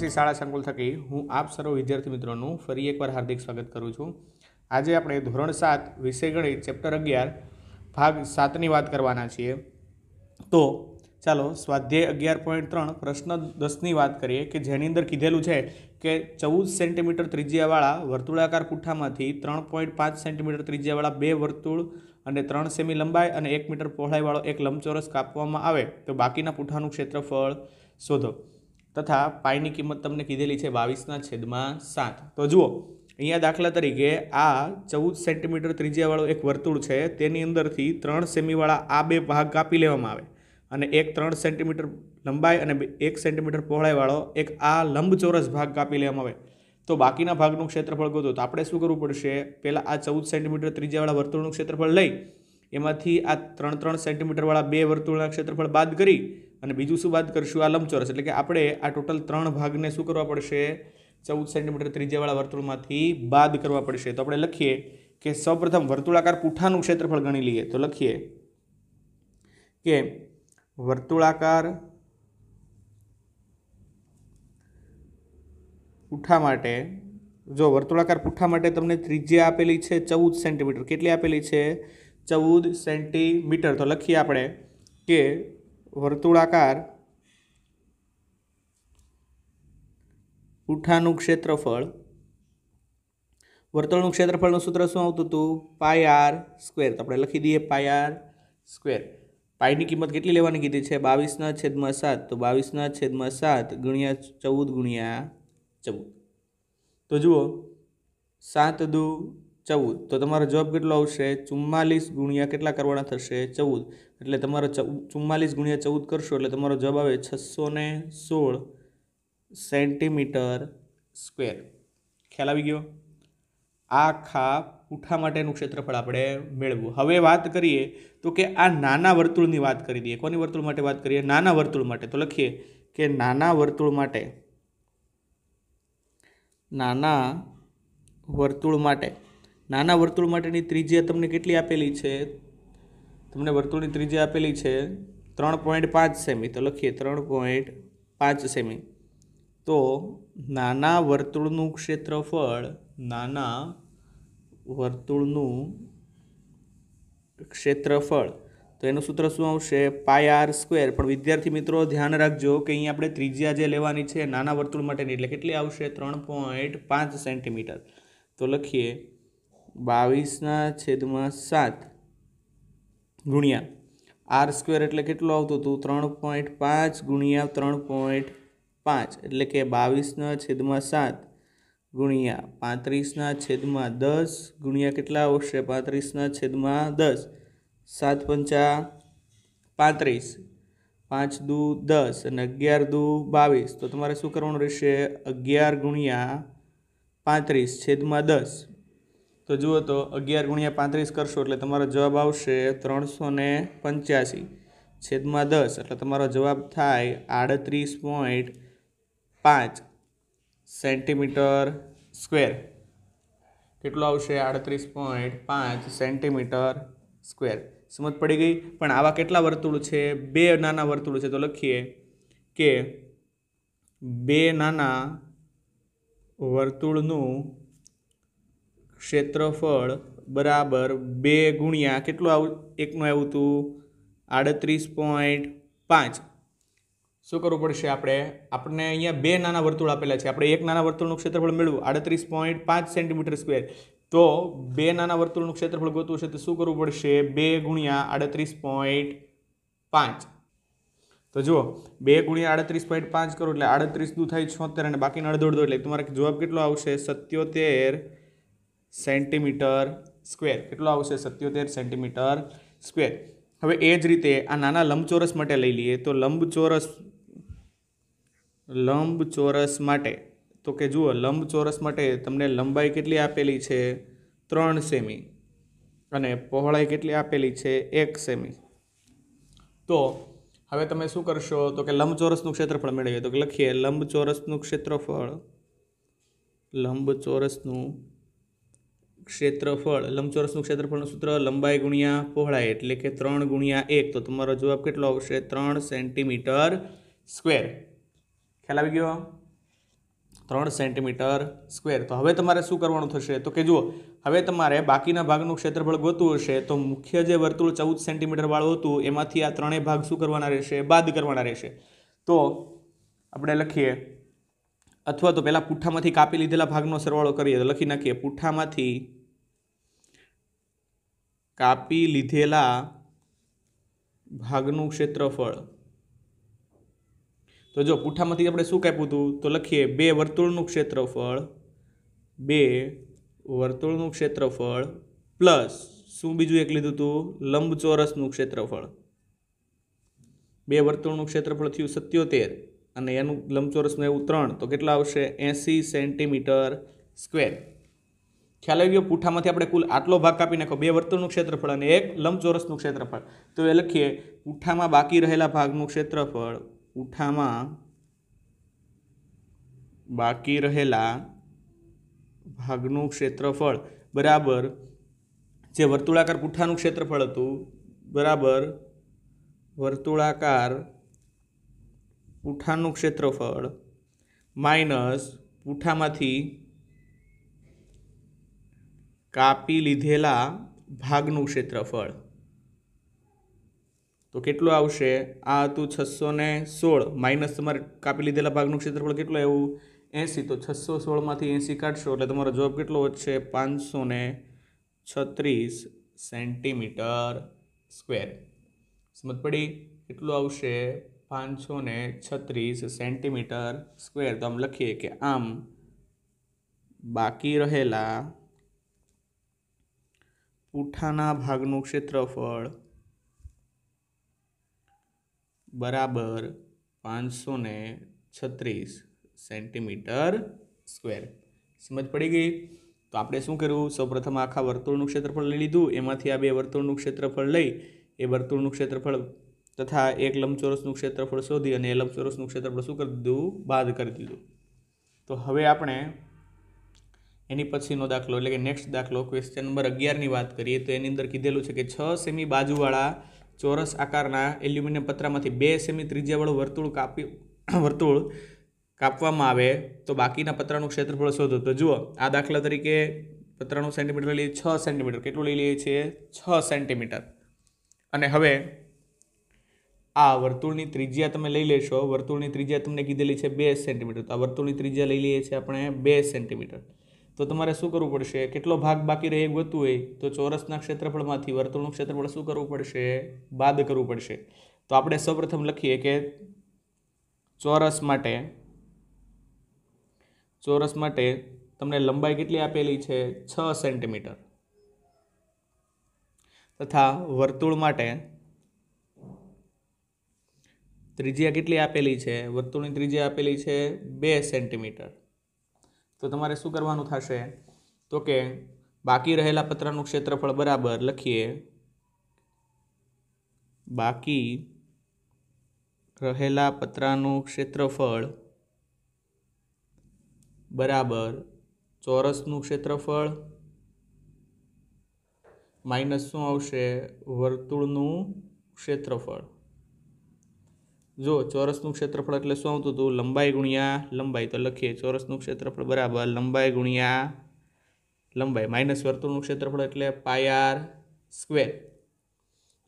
કૃષિ શાળા સંકુલ થકી હું આપ સર્વ વિદ્યાર્થી મિત્રોનું ફરી એકવાર હાર્દિક સ્વાગત કરું છું આજે આપણે ધોરણ સાત વિષય ગણિત ચેપ્ટર અગિયાર ભાગ સાતની વાત કરવાના છીએ તો ચાલો સ્વાધ્યાય અગિયાર પોઈન્ટ ત્રણ પ્રશ્ન દસની વાત કરીએ કે જેની અંદર કીધેલું છે કે ચૌદ સેન્ટીમીટર ત્રિજ્યાવાળા વર્તુળાકાર પુઠ્ઠામાંથી ત્રણ પોઈન્ટ પાંચ સેન્ટીમીટર ત્રિજ્યાવાળા બે વર્તુળ અને ત્રણ સેમી લંબાઈ અને એક મીટર પહોળાઈવાળો એક લંબચોરસ કાપવામાં આવે તો બાકીના પુઠ્ઠાનું ક્ષેત્રફળ શોધો તથા પાઈની કિંમત તમને કીધેલી છે બાવીસના છેદમાં સાત તો જુઓ અહીંયા દાખલા તરીકે આ ચૌદ સેન્ટીમીટર ત્રિજ્યાવાળું એક વર્તુળ છે તેની અંદરથી ત્રણ સેમીવાળા આ બે ભાગ કાપી લેવામાં આવે અને એક ત્રણ સેન્ટીમીટર લંબાઈ અને એક સેન્ટીમીટર પહોળાઈવાળો એક આ લંબચોરસ ભાગ કાપી લેવામાં આવે તો બાકીના ભાગનું ક્ષેત્રફળ ગોતો તો આપણે શું કરવું પડશે પહેલાં આ ચૌદ સેન્ટીમીટર ત્રિજ્યાવાળા વર્તુળનું ક્ષેત્રફળ લઈ એમાંથી આ ત્રણ ત્રણ સેન્ટીમીટરવાળા બે વર્તુળના ક્ષેત્રફળ બાદ કરી અને બીજું શું વાત કરીશું આ લંબચોરસ એટલે કે આપણે આ ટોટલ ત્રણ ભાગને શું કરવા પડશે ચૌદ સેન્ટીમીટર ત્રિજ્યાવાળા વર્તુળમાંથી બાદ કરવા પડશે તો આપણે લખીએ કે સૌપ્રથમ વર્તુળાકાર પૂઠાનું ક્ષેત્રફળ ગણી લઈએ તો લખીએ કે વર્તુળાકાર પૂઠા માટે જો વર્તુળાકાર પૂઠા માટે તમને ત્રિજ્યા આપેલી છે ચૌદ સેન્ટીમીટર કેટલી આપેલી છે ચૌદ સેન્ટીમીટર તો લખીએ આપણે કે વર્તુળાકાર પૂઠાનું ક્ષેત્રફળ વર્તુળનું ક્ષેત્રફળનું સૂત્ર શું આવતું હતું પાય આર સ્ક્વેર તો આપણે લખી દઈએ પાય આર સ્ક્વેર પાયની કિંમત કેટલી લેવાની કીધી છે બાવીસના છેદમાં સાત તો બાવીસના છેદમાં સાત ગુણ્યા ચૌદ ગુણ્યા ચૌદ તો જુઓ સાત દુ ચૌદ તો તમારો જવાબ કેટલો આવશે ચુમ્માલીસ ગુણ્યા કેટલા કરવાના થશે ચૌદ એટલે તમારો ચુમ્માલીસ ગુણ્યા ચૌદ કરશો એટલે તમારો જવાબ આવે છસો ને સોળ સેન્ટીમીટર સ્ક્વેર ખ્યાલ આવી ગયો આખા પૂઠા માટેનું ક્ષેત્રફળ આપણે મેળવવું હવે વાત કરીએ તો કે આ નાના વર્તુળની વાત કરી દઈએ કોની વર્તુળ માટે વાત કરીએ નાના વર્તુળ માટે તો લખીએ કે નાના વર્તુળ માટે નાના વર્તુળ માટે નાના વર્તુળ માટેની ત્રિજ્યા તમને કેટલી આપેલી છે તમને વર્તુળની ત્રિજ્યા આપેલી છે ત્રણ પોઈન્ટ પાંચ સેમી તો લખીએ ત્રણ પોઈન્ટ પાંચ સેમી તો નાના વર્તુળનું ક્ષેત્રફળ નાના વર્તુળનું ક્ષેત્રફળ તો એનું સૂત્ર શું આવશે પાય આર સ્ક્વેર પણ વિદ્યાર્થી મિત્રો ધ્યાન રાખજો કે અહીં આપણે ત્રિજ્યા જે લેવાની છે નાના વર્તુળ માટેની એટલે કેટલી આવશે ત્રણ પોઈન્ટ પાંચ સેન્ટીમીટર તો લખીએ બાવીસના છેદમાં સાત ગુણ્યા આર સ્ક્વેર એટલે કેટલું આવતું હતું ત્રણ પોઈન્ટ પાંચ ગુણ્યા ત્રણ પોઈન્ટ પાંચ એટલે કે બાવીસના છેદમાં સાત ગુણ્યા પાંત્રીસના છેદમાં દસ ગુણ્યા કેટલા આવશે પાંત્રીસના છેદમાં દસ સાત પંચા પાંત્રીસ પાંચ દુ દસ અને અગિયાર દુ બાવીસ તો તમારે શું કરવાનું રહેશે અગિયાર ગુણ્યા પાંત્રીસ છેદમાં દસ તો જુઓ તો અગિયાર ગુણ્યા પાંત્રીસ કરશો એટલે તમારો જવાબ આવશે ત્રણસો ને પંચ્યાસી છેદમાં દસ એટલે તમારો જવાબ થાય આડત્રીસ પોઈન્ટ પાંચ સેન્ટીમીટર સ્ક્વેર કેટલો આવશે આડત્રીસ પોઈન્ટ પાંચ સેન્ટીમીટર સ્ક્વેર સમજ પડી ગઈ પણ આવા કેટલા વર્તુળ છે બે નાના વર્તુળ છે તો લખીએ કે બે નાના વર્તુળનું ક્ષેત્રફળ બરાબર બે ગુણ્યા કેટલું આવું એકનું આવ્યું હતું આડત્રીસ પોઈન્ટ પાંચ શું કરવું પડશે આપણે આપણને અહીંયા બે નાના વર્તુળ આપેલા છે આપણે એક નાના વર્તુળનું ક્ષેત્રફળ મેળવું આડત્રીસ પોઈન્ટ પાંચ સેન્ટીમીટર સ્ક્વેર તો બે નાના વર્તુળનું ક્ષેત્રફળ ગોતવું છે તો શું કરવું પડશે બે ગુણ્યા આડત્રીસ પોઈન્ટ પાંચ તો જુઓ બે ગુણ્યા આડત્રીસ પોઈન્ટ પાંચ કરો એટલે આડત્રીસ દુ થાય છોતેર અને બાકીનો અડધો અડધો એટલે તમારે જવાબ કેટલો આવશે સત્યોતેર સેન્ટીમીટર સ્ક્વેર કેટલો આવશે સત્યોતેર સેન્ટીમીટર સ્ક્વેર હવે એ જ રીતે આ નાના લંબચોરસ માટે લઈ લઈએ તો લંબચોરસ લંબચોરસ માટે તો કે જુઓ લંબચોરસ માટે તમને લંબાઈ કેટલી આપેલી છે ત્રણ સેમી અને પહોળાઈ કેટલી આપેલી છે એક સેમી તો હવે તમે શું કરશો તો કે લંબચોરસનું ક્ષેત્રફળ મેળવીએ તો કે લખીએ લંબચોરસનું ક્ષેત્રફળ લંબચોરસનું ક્ષેત્રફળ લંબચોરસનું ક્ષેત્રફળનું સૂત્ર લંબાઈ ગુણ્યા પહોળાઈ એટલે કે ત્રણ ગુણ્યા એક તો તમારો જવાબ કેટલો આવશે ત્રણ સેન્ટીમીટર સ્ક્વેર ખ્યાલ આવી ગયો ત્રણ સેન્ટીમીટર સ્ક્વેર તો હવે તમારે શું કરવાનું થશે તો કે જુઓ હવે તમારે બાકીના ભાગનું ક્ષેત્રફળ ગોતવું હશે તો મુખ્ય જે વર્તુળ ચૌદ સેન્ટીમીટરવાળું હતું એમાંથી આ ત્રણેય ભાગ શું કરવાના રહેશે બાદ કરવાના રહેશે તો આપણે લખીએ અથવા તો પહેલાં પૂઠામાંથી કાપી લીધેલા ભાગનો સરવાળો કરીએ તો લખી નાખીએ પૂઠામાંથી કાપી લીધેલા ભાગનું ક્ષેત્રફળ તો જો પૂઠામાંથી આપણે શું કાપ્યું હતું તો લખીએ બે વર્તુળનું ક્ષેત્રફળ બે વર્તુળનું ક્ષેત્રફળ પ્લસ શું બીજું એક લીધું હતું લંબચોરસનું ક્ષેત્રફળ બે વર્તુળનું ક્ષેત્રફળ થયું સત્યોતેર અને એનું લંબચોરસનું એવું ત્રણ તો કેટલા આવશે એંસી સેન્ટીમીટર સ્ક્વેર ખ્યાલ આવ્યો પૂઠામાંથી આપણે કુલ આટલો ભાગ કાપી નાખો બે વર્તુળનું ક્ષેત્રફળ અને એક લંબચોરસનું ક્ષેત્રફળ તો એ લખીએ પૂઠામાં બાકી રહેલા ભાગનું ક્ષેત્રફળ પૂઠામાં બાકી રહેલા ભાગનું ક્ષેત્રફળ બરાબર જે વર્તુળાકાર પૂઠાનું ક્ષેત્રફળ હતું બરાબર વર્તુળાકાર પૂઠાનું ક્ષેત્રફળ માઇનસ પૂઠામાંથી કાપી લીધેલા ભાગનું ક્ષેત્રફળ તો કેટલું આવશે આ હતું છસો ને સોળ માઇનસ તમારે કાપી લીધેલા ભાગનું ક્ષેત્રફળ કેટલું એવું એંસી તો છસો સોળમાંથી એંસી કાઢશો એટલે તમારો જવાબ કેટલો વધશે પાંચસો ને છત્રીસ સેન્ટીમીટર સ્ક્વેર સમજ પડી કેટલું આવશે પાંચસો ને છત્રીસ સેન્ટીમીટર સ્ક્વેર તો આમ લખીએ કે આમ બાકી રહેલા પૂઠાના ભાગનું ક્ષેત્રફળ બરાબર પાંચસો ને છત્રીસ સેન્ટીમીટર સ્ક્વેર સમજ પડી ગઈ તો આપણે શું કર્યું સૌપ્રથમ આખા વર્તુળનું ક્ષેત્રફળ લઈ લીધું એમાંથી આ બે વર્તુળનું ક્ષેત્રફળ લઈ એ વર્તુળનું ક્ષેત્રફળ તથા એક લંબચોરસનું ક્ષેત્રફળ શોધી અને એ લંબચોરસનું ક્ષેત્રફળ શું કરી દીધું બાદ કરી દીધું તો હવે આપણે એની પછીનો દાખલો એટલે કે નેક્સ્ટ દાખલો ક્વેશ્ચન નંબર અગિયારની વાત કરીએ તો એની અંદર કીધેલું છે કે છ સેમી બાજુવાળા ચોરસ આકારના એલ્યુમિનિયમ પત્રામાંથી બે સેમી ત્રિજ્યાવાળું વર્તુળ કાપી વર્તુળ કાપવામાં આવે તો બાકીના પતરાનું ક્ષેત્રફળ શોધો તો જુઓ આ દાખલા તરીકે પતરાનું સેન્ટીમીટર લઈએ છ સેન્ટીમીટર કેટલું લઈ લઈએ છીએ છ સેન્ટીમીટર અને હવે આ વર્તુળની ત્રિજ્યા તમે લઈ લેશો વર્તુળની ત્રિજ્યા તમને કીધેલી છે બે સેન્ટીમીટર તો આ વર્તુળની ત્રિજ્યા લઈ લઈએ છીએ આપણે બે સેન્ટીમીટર તો તમારે શું કરવું પડશે કેટલો ભાગ બાકી રહે ગોતવું હોય તો ચોરસના ક્ષેત્રફળમાંથી વર્તુળનું ક્ષેત્રફળ શું કરવું પડશે બાદ કરવું પડશે તો આપણે સૌપ્રથમ લખીએ કે ચોરસ માટે ચોરસ માટે તમને લંબાઈ કેટલી આપેલી છે છ સેન્ટીમીટર તથા વર્તુળ માટે ત્રિજ્યા કેટલી આપેલી છે વર્તુળની ત્રિજ્યા આપેલી છે બે સેન્ટીમીટર તો તમારે શું કરવાનું થશે તો કે બાકી રહેલા પતરાનું ક્ષેત્રફળ બરાબર લખીએ બાકી રહેલા પતરાનું ક્ષેત્રફળ બરાબર ચોરસનું ક્ષેત્રફળ માઇનસ શું આવશે વર્તુળનું ક્ષેત્રફળ જો ચોરસનું ક્ષેત્રફળ એટલે શું આવતું હતું લંબાઈ ગુણ્યા લંબાઈ તો લખીએ ચોરસનું ક્ષેત્રફળ બરાબર લંબાઈ ગુણ્યા લંબાઈ માઇનસ વર્તુળનું ક્ષેત્રફળ એટલે પાયાર સ્ક્વેર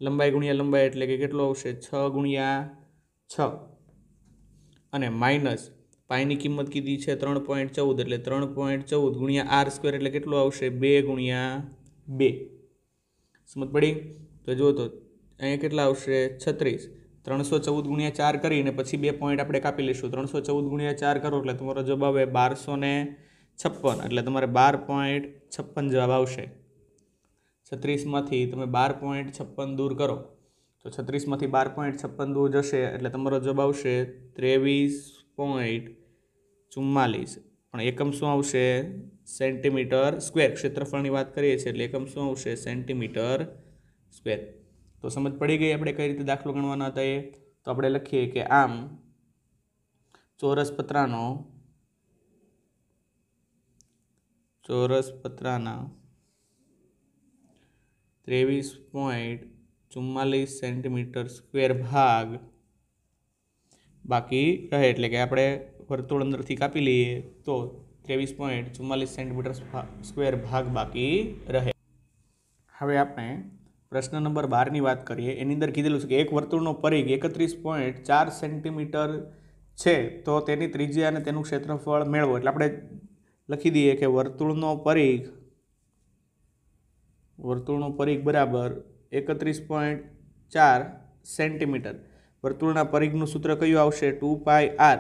લંબાઈ ગુણ્યા લંબાઈ એટલે કે કેટલો આવશે છ ગુણ્યા છ અને માઇનસ પાયની કિંમત કીધી છે ત્રણ પોઈન્ટ ચૌદ એટલે ત્રણ પોઈન્ટ ચૌદ ગુણ્યા આર સ્ક્વેર એટલે કેટલો આવશે બે ગુણ્યા બે સમજ પડી તો જુઓ તો અહીંયા કેટલા આવશે છત્રીસ ત્રણસો ચૌદ ગુણ્યા ચાર કરીને પછી બે પોઈન્ટ આપણે કાપી લઈશું ત્રણસો ચૌદ ગુણ્યા ચાર કરો એટલે તમારો જવાબ આવે બારસો ને છપ્પન એટલે તમારે બાર પોઈન્ટ છપ્પન જવાબ આવશે છત્રીસમાંથી તમે બાર પોઈન્ટ છપ્પન દૂર કરો તો છત્રીસમાંથી બાર પોઈન્ટ છપ્પન દૂર જશે એટલે તમારો જવાબ આવશે ત્રેવીસ પોઈન્ટ ચુમ્માલીસ પણ એકમ શું આવશે સેન્ટીમીટર સ્ક્વેર ક્ષેત્રફળની વાત કરીએ છીએ એટલે એકમ શું આવશે સેન્ટીમીટર સ્ક્વેર તો સમજ પડી ગઈ આપણે કઈ રીતે દાખલો ગણવાના હતા એ તો આપણે લખીએ કે આમ ચોરસ પતરાનો ચોરસ પત્રાના ત્રેવીસ પોઈન્ટ ચુમ્માલીસ સેન્ટીમીટર સ્ક્વેર ભાગ બાકી રહે એટલે કે આપણે વર્તુળ અંદરથી કાપી લઈએ તો ત્રેવીસ પોઈન્ટ ચુમ્માલીસ સેન્ટીમીટર સ્ક્વેર ભાગ બાકી રહે હવે આપણે પ્રશ્ન નંબર બારની વાત કરીએ એની અંદર કીધેલું છે કે એક વર્તુળનો પરિઘ એકત્રીસ પોઈન્ટ ચાર સેન્ટીમીટર છે તો તેની ત્રિજ્યા અને તેનું ક્ષેત્રફળ મેળવો એટલે આપણે લખી દઈએ કે વર્તુળનો પરિઘ વર્તુળનો પરિઘ બરાબર એકત્રીસ પોઈન્ટ ચાર સેન્ટીમીટર વર્તુળના પરિઘનું સૂત્ર કયું આવશે ટુ પાય આર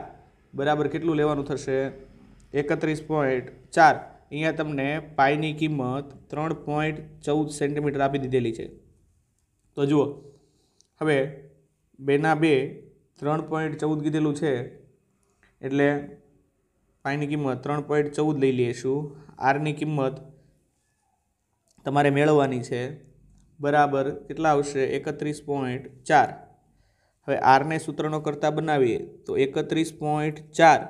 બરાબર કેટલું લેવાનું થશે એકત્રીસ પોઈન્ટ ચાર અહીંયા તમને પાયની કિંમત ત્રણ પોઈન્ટ ચૌદ સેન્ટીમીટર આપી દીધેલી છે તો જુઓ હવે બેના બે ત્રણ પોઈન્ટ ચૌદ કીધેલું છે એટલે પાઈની કિંમત ત્રણ પોઈન્ટ ચૌદ લઈ લઈશું આરની કિંમત તમારે મેળવવાની છે બરાબર કેટલા આવશે એકત્રીસ પોઈન્ટ ચાર હવે આરને સૂત્રનો કરતાં બનાવીએ તો એકત્રીસ પોઈન્ટ ચાર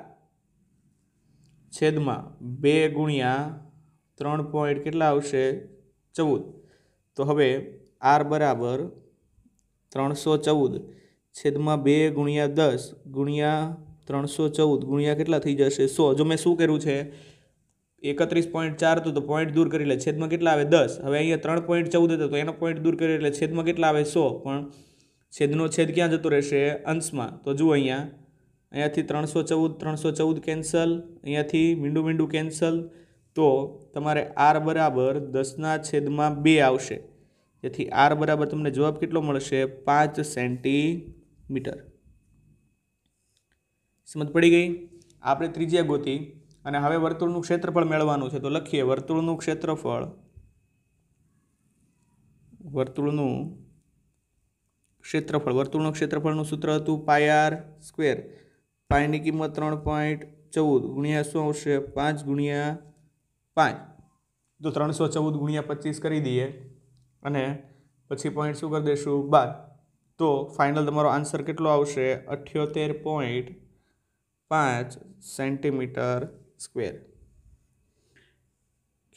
છેદમાં બે ગુણ્યા ત્રણ પોઈન્ટ કેટલા આવશે ચૌદ તો હવે આર બરાબર ત્રણસો ચૌદ છેદમાં બે ગુણ્યા દસ ગુણ્યા ત્રણસો ચૌદ ગુણ્યા કેટલા થઈ જશે સો જો મેં શું કર્યું છે એકત્રીસ પોઈન્ટ ચાર હતું તો પોઈન્ટ દૂર કરી લે છેદમાં કેટલા આવે દસ હવે અહીંયા ત્રણ પોઈન્ટ ચૌદ હતો તો એનો પોઈન્ટ દૂર કરી લે છેદમાં કેટલા આવે સો પણ છેદનો છેદ ક્યાં જતો રહેશે અંશમાં તો જુઓ અહીંયા અહીંયાથી ત્રણસો ચૌદ ત્રણસો ચૌદ કેન્સલ અહીંયાથી મીંડું મીંડું કેન્સલ તો તમારે આર બરાબર દસના છેદમાં બે આવશે જેથી આર બરાબર તમને જવાબ કેટલો મળશે પાંચ સેન્ટીમીટર સમજ પડી ગઈ આપણે ત્રીજી ગોતી અને હવે વર્તુળનું ક્ષેત્રફળ મેળવવાનું છે તો લખીએ વર્તુળનું ક્ષેત્રફળ વર્તુળનું ક્ષેત્રફળ વર્તુળનું ક્ષેત્રફળનું સૂત્ર હતું પાયાર સ્ક્વેર પાયની કિંમત ત્રણ પોઈન્ટ ચૌદ ગુણ્યા શું આવશે પાંચ ગુણ્યા પાંચ તો ત્રણસો ચૌદ ગુણ્યા પચીસ કરી દઈએ અને પછી પોઈન્ટ શું કરી દઈશું બાર તો ફાઇનલ તમારો આન્સર કેટલો આવશે અઠ્યોતેર પોઈન્ટ પાંચ સેન્ટીમીટર સ્ક્વેર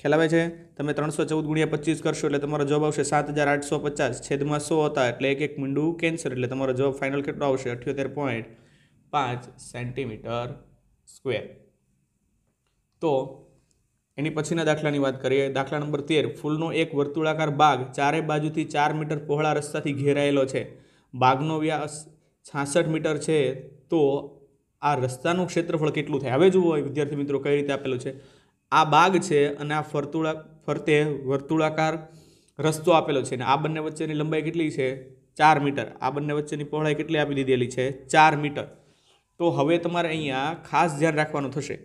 ખ્યાલ છે તમે ત્રણસો ચૌદ ગુણ્યા પચીસ કરશો એટલે તમારો જવાબ આવશે સાત હજાર આઠસો પચાસ છેદમાં સો હતા એટલે એક એક મીંડું કેન્સર એટલે તમારો જવાબ ફાઇનલ કેટલો આવશે અઠ્યોતેર પોઈન્ટ પાંચ સેન્ટીમીટર સ્ક્વેર તો એની પછીના દાખલાની વાત કરીએ દાખલા નંબર તેર ફૂલનો એક વર્તુળાકાર બાગ ચારે બાજુથી ચાર મીટર પહોળા રસ્તાથી ઘેરાયેલો છે બાગનો વ્યાસ છાસઠ મીટર છે તો આ રસ્તાનું ક્ષેત્રફળ કેટલું થાય હવે જુઓ વિદ્યાર્થી મિત્રો કઈ રીતે આપેલું છે આ બાગ છે અને આ ફર્તુળા ફરતે વર્તુળાકાર રસ્તો આપેલો છે અને આ બંને વચ્ચેની લંબાઈ કેટલી છે ચાર મીટર આ બંને વચ્ચેની પહોળાઈ કેટલી આપી દીધેલી છે ચાર મીટર તો હવે તમારે અહીંયા ખાસ ધ્યાન રાખવાનું થશે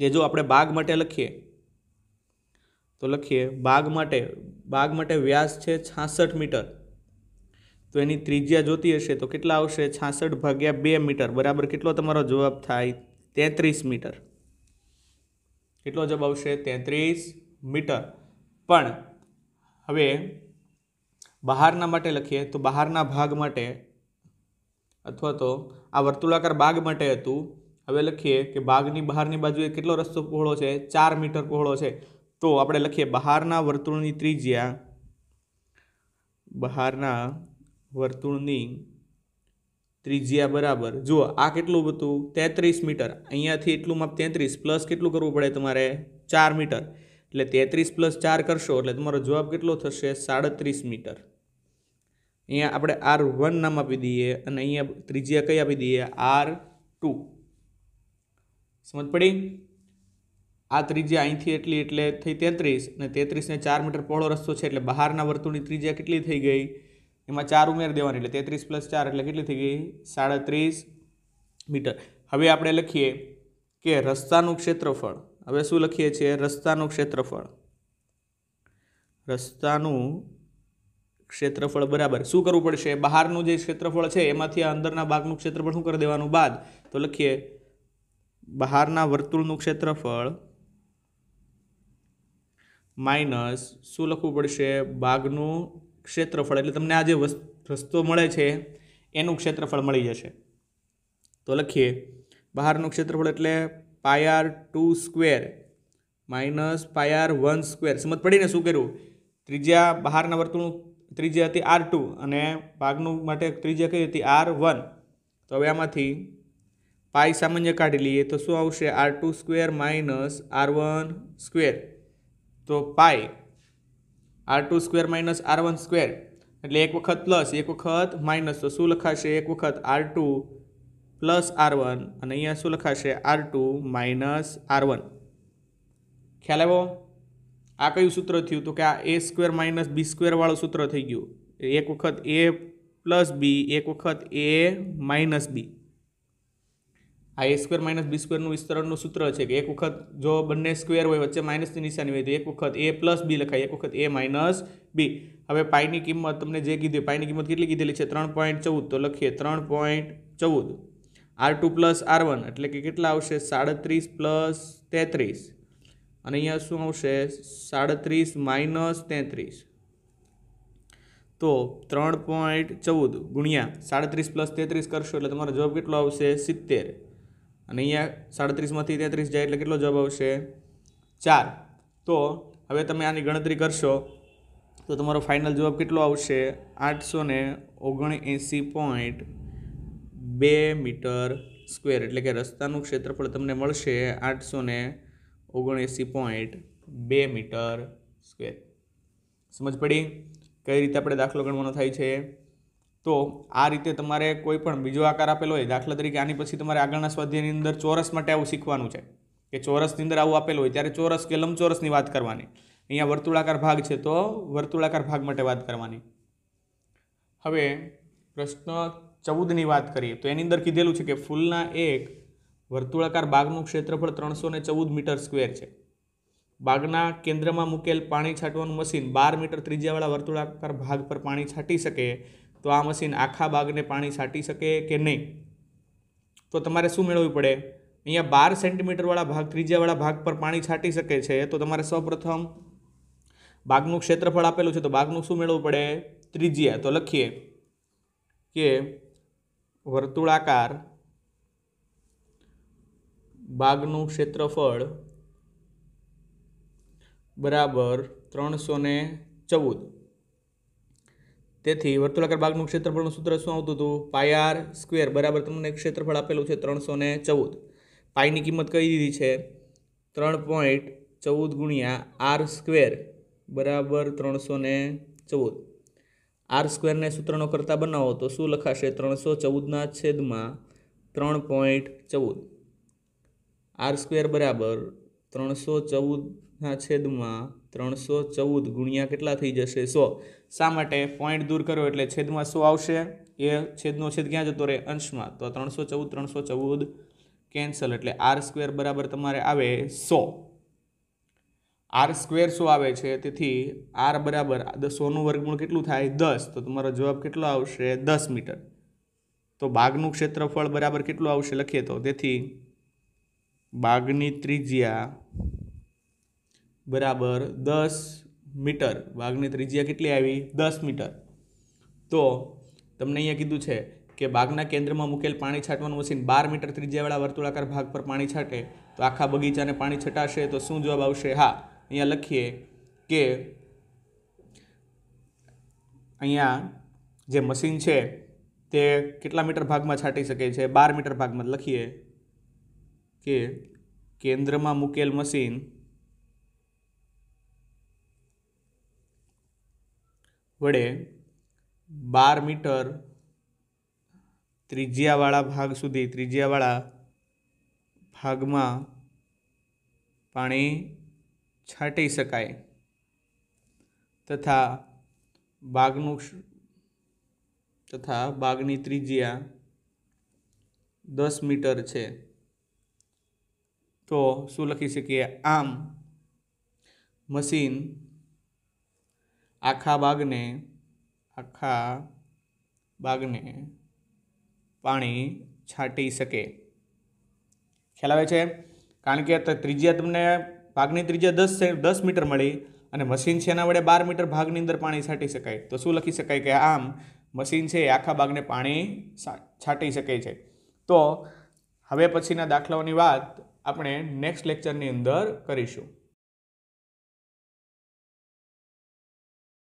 કે જો આપણે બાગ માટે લખીએ તો લખીએ બાગ માટે બાગ માટે વ્યાસ છે છાસઠ મીટર તો એની ત્રિજ્યા જોતી હશે તો કેટલા આવશે છાસઠ ભાગ્યા બે મીટર બરાબર કેટલો તમારો જવાબ થાય તેત્રીસ મીટર કેટલો જવાબ આવશે તેત્રીસ મીટર પણ હવે બહારના માટે લખીએ તો બહારના ભાગ માટે અથવા તો આ વર્તુળાકાર બાગ માટે હતું હવે લખીએ કે બાગની બહારની બાજુએ કેટલો રસ્તો પહોળો છે ચાર મીટર પહોળો છે તો આપણે લખીએ બહારના વર્તુળની ત્રિજ્યા બહારના વર્તુળની ત્રિજ્યા બરાબર જુઓ આ કેટલું બધું તેત્રીસ મીટર અહીંયાથી એટલું માપ તેત્રીસ પ્લસ કેટલું કરવું પડે તમારે ચાર મીટર એટલે તેત્રીસ પ્લસ ચાર કરશો એટલે તમારો જવાબ કેટલો થશે સાડત્રીસ મીટર અહીંયા આપણે આર વન નામ આપી દઈએ અને અહીંયા ત્રિજ્યા કઈ આપી દઈએ આર ટુ સમજ પડી આ ત્રિજ્યા અહીંથી એટલી એટલે થઈ તેત્રીસ અને તેત્રીસને ચાર મીટર પહોળો રસ્તો છે એટલે બહારના વર્તુળની ત્રિજ્યા કેટલી થઈ ગઈ એમાં ચાર ઉમેરી દેવાની એટલે તેત્રીસ પ્લસ ચાર એટલે કેટલી થઈ ગઈ સાડત્રીસ મીટર હવે આપણે લખીએ કે રસ્તાનું ક્ષેત્રફળ હવે શું લખીએ છીએ રસ્તાનું ક્ષેત્રફળ રસ્તાનું ક્ષેત્રફળ બરાબર શું કરવું પડશે બહારનું જે ક્ષેત્રફળ છે એમાંથી અંદરના ભાગનું ક્ષેત્રફળ શું કરી દેવાનું બાદ તો લખીએ બહારના વર્તુળનું ક્ષેત્રફળ માઇનસ શું લખવું પડશે બાગનું ક્ષેત્રફળ એટલે તમને આ જે રસ્તો મળે છે એનું ક્ષેત્રફળ મળી જશે તો લખીએ બહારનું ક્ષેત્રફળ એટલે pi R two square minus pi R one square સમજ પડીને શું કર્યું ત્રિજ્યા બહારના વર્તુળનું ત્રિજ્યા હતી આર ટુ અને ભાગનું માટે ત્રિજ્યા કઈ હતી આર વન તો હવે આમાંથી પાઈ સામાન્ય કાઢી લઈએ તો શું આવશે R two square minus R one square તો pi R two square minus R one square એટલે એક વખત પ્લસ એક વખત માઇનસ તો શું લખાશે એક વખત R two plus R one અને અહીંયા શું લખાશે R two minus R one ખ્યાલ આવો આ કયું સૂત્ર થયું તો કે આ એ સ્ક્વેર માઇનસ બી સ્ક્વેરવાળું સૂત્ર થઈ ગયું એક વખત એ પ્લસ બી એક વખત એ માઇનસ બી આ એ સ્ક્વેર માઇનસ બી સ્ક્વેરનું વિસ્તરણનું સૂત્ર છે કે એક વખત જો બંને સ્ક્વેર હોય વચ્ચે માઇનસની નિશાની હોય તો એક વખત એ પ્લસ બી લખાય એક વખત એ માઇનસ બી હવે પાઈની કિંમત તમને જે કીધું પાઈની કિંમત કેટલી કીધેલી છે ત્રણ પોઈન્ટ ચૌદ તો લખીએ ત્રણ પોઈન્ટ ચૌદ R two plus R one એટલે કે કેટલા આવશે સાડત્રીસ પ્લસ તેત્રીસ અને અહીંયા શું આવશે સાડત્રીસ માઇનસ તેત્રીસ તો ત્રણ પોઈન્ટ ચૌદ ગુણ્યા સાડત્રીસ પ્લસ તેત્રીસ કરશો એટલે તમારો જવાબ કેટલો આવશે સિત્તેર અને અહીંયા સાડત્રીસમાંથી તેત્રીસ જાય એટલે કેટલો જવાબ આવશે ચાર તો હવે તમે આની ગણતરી કરશો તો તમારો ફાઇનલ જવાબ કેટલો આવશે આઠસો ને ઓગણએંસી પોઈન્ટ બે મીટર સ્ક્વેર એટલે કે રસ્તાનું ક્ષેત્રફળ તમને મળશે આઠસો ને ઓગણએંસી પોઈન્ટ બે મીટર સ્ક્વેર સમજ પડી કઈ રીતે આપણે દાખલો ગણવાનો થાય છે તો આ રીતે તમારે કોઈ પણ બીજો આકાર આપેલો હોય દાખલા તરીકે આની પછી તમારે આગળના સ્વાધ્યાયની અંદર ચોરસ માટે આવું શીખવાનું છે કે ચોરસની અંદર આવું આપેલું હોય ત્યારે ચોરસ કે લંબચોરસની વાત કરવાની અહીંયા વર્તુળાકાર ભાગ છે તો વર્તુળાકાર ભાગ માટે વાત કરવાની હવે પ્રશ્ન ચૌદની વાત કરીએ તો એની અંદર કીધેલું છે કે ફૂલના એક વર્તુળાકાર બાગનું ક્ષેત્રફળ ત્રણસો ને ચૌદ મીટર સ્ક્વેર છે બાગના કેન્દ્રમાં મૂકેલ પાણી છાંટવાનું મશીન બાર મીટર ત્રિજ્યાવાળા વર્તુળાકાર ભાગ પર પાણી છાંટી શકે તો આ મશીન આખા બાગને પાણી છાંટી શકે કે નહીં તો તમારે શું મેળવવું પડે અહીંયા બાર સેન્ટીમીટરવાળા ભાગ ત્રીજાવાળા ભાગ પર પાણી છાંટી શકે છે તો તમારે સૌપ્રથમ બાગનું ક્ષેત્રફળ આપેલું છે તો બાગનું શું મેળવવું પડે ત્રિજ્યા તો લખીએ કે વર્તુળાકાર બાગનું ક્ષેત્રફળ બરાબર ત્રણસો ને ચૌદ તેથી વર્તુળાકાર ભાગનું ક્ષેત્રફળનું સૂત્ર શું આવતું હતું પાયાર સ્ક્વેર બરાબર તમને ક્ષેત્રફળ આપેલું છે ત્રણસો ને ચૌદ પાયની કિંમત કઈ દીધી છે ત્રણ પોઈન્ટ ચૌદ ગુણ્યા આર સ્ક્વેર બરાબર ત્રણસો ને ચૌદ આર સ્ક્વેરને સૂત્રનો કરતા બનાવો તો શું લખાશે ત્રણસો ચૌદના છેદમાં ત્રણ પોઈન્ટ ચૌદ આર સ્ક્વેર બરાબર ત્રણસો ચૌદના છેદમાં ત્રણસો ચૌદ ગુણ્યા કેટલા થઈ જશે સો શા માટે પોઈન્ટ દૂર કર્યો એટલે છેદમાં શું આવશે એ છેદનો છેદ ક્યાં જતો રહે અંશમાં તો ત્રણસો ચૌદ ત્રણસો ચૌદ કેન્સલ એટલે આર સ્ક્વેર બરાબર તમારે આવે સો આર સ્ક્વેર શું આવે છે તેથી આર બરાબર સોનું વર્ગમૂળ કેટલું થાય દસ તો તમારો જવાબ કેટલો આવશે દસ મીટર તો બાગનું ક્ષેત્રફળ બરાબર કેટલું આવશે લખીએ તો તેથી બાગની ત્રિજ્યા બરાબર દસ મીટર ભાગની ત્રિજ્યા કેટલી આવી દસ મીટર તો તમને અહીંયા કીધું છે કે બાગના કેન્દ્રમાં મૂકેલ પાણી છાંટવાનું મશીન બાર મીટર ત્રિજ્યાવાળા વર્તુળાકાર ભાગ પર પાણી છાંટે તો આખા બગીચાને પાણી છટાશે તો શું જવાબ આવશે હા અહીંયા લખીએ કે અહીંયા જે મશીન છે તે કેટલા મીટર ભાગમાં છાંટી શકે છે બાર મીટર ભાગમાં લખીએ કે કેન્દ્રમાં મૂકેલ મશીન વડે બાર મીટર ત્રિજ્યાવાળા ભાગ સુધી ત્રિજ્યાવાળા ભાગમાં પાણી છાંટી શકાય તથા બાગનું તથા બાગની ત્રિજ્યા દસ મીટર છે તો શું લખી શકીએ આમ મશીન આખા બાગને આખા બાગને પાણી છાંટી શકે ખ્યાલ આવે છે કારણ કે ત્રિજ્યા તમને ભાગની ત્રિજ્યા દસ દસ મીટર મળી અને મશીન છે એના વડે બાર મીટર ભાગની અંદર પાણી છાંટી શકાય તો શું લખી શકાય કે આમ મશીન છે એ આખા ભાગને પાણી છાંટી શકે છે તો હવે પછીના દાખલાઓની વાત આપણે નેક્સ્ટ લેક્ચરની અંદર કરીશું